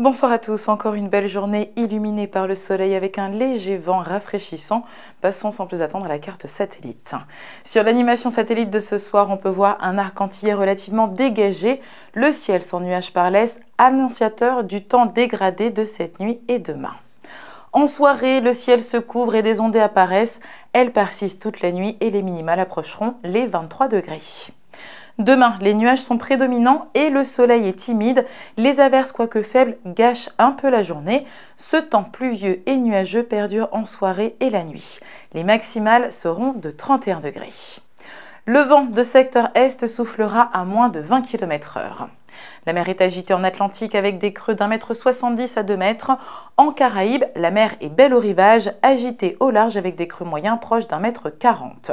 Bonsoir à tous, encore une belle journée illuminée par le soleil avec un léger vent rafraîchissant. Passons sans plus attendre à la carte satellite. Sur l'animation satellite de ce soir, on peut voir un arc-antillais relativement dégagé, le ciel sans nuages par l'est, annonciateur du temps dégradé de cette nuit et demain. En soirée, le ciel se couvre et des ondées apparaissent. Elles persistent toute la nuit et les minimales approcheront les 23 degrés. Demain, les nuages sont prédominants et le soleil est timide. Les averses, quoique faibles, gâchent un peu la journée. Ce temps pluvieux et nuageux perdure en soirée et la nuit. Les maximales seront de 31 degrés. Le vent de secteur est soufflera à moins de 20 km/h. La mer est agitée en Atlantique avec des creux d'un mètre 70 à 2 mètres. En Caraïbe, la mer est belle au rivage, agitée au large avec des creux moyens proches d'un mètre 40.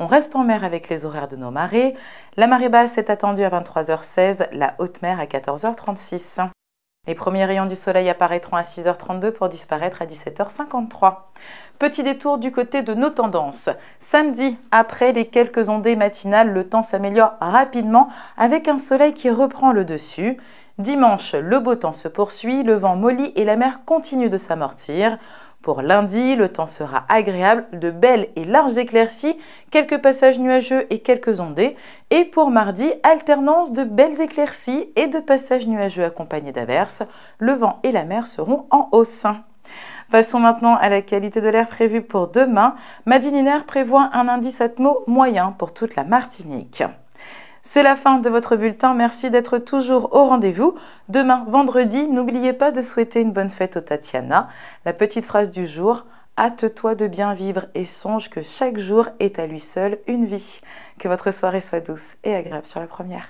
On reste en mer avec les horaires de nos marées. La marée basse est attendue à 23h16, la haute mer à 14h36. Les premiers rayons du soleil apparaîtront à 6h32 pour disparaître à 17h53. Petit détour du côté de nos tendances. Samedi, après les quelques ondées matinales, le temps s'améliore rapidement avec un soleil qui reprend le dessus. Dimanche, le beau temps se poursuit, le vent mollit et la mer continue de s'amortir. Pour lundi, le temps sera agréable, de belles et larges éclaircies, quelques passages nuageux et quelques ondées. Et pour mardi, alternance de belles éclaircies et de passages nuageux accompagnés d'averses. Le vent et la mer seront en hausse. Passons maintenant à la qualité de l'air prévue pour demain. Madininaire prévoit un indice atmo moyen pour toute la Martinique. C'est la fin de votre bulletin. Merci d'être toujours au rendez-vous. Demain, vendredi, n'oubliez pas de souhaiter une bonne fête aux Tatiana. La petite phrase du jour. Hâte-toi de bien vivre et songe que chaque jour est à lui seul une vie. Que votre soirée soit douce et agréable sur la première.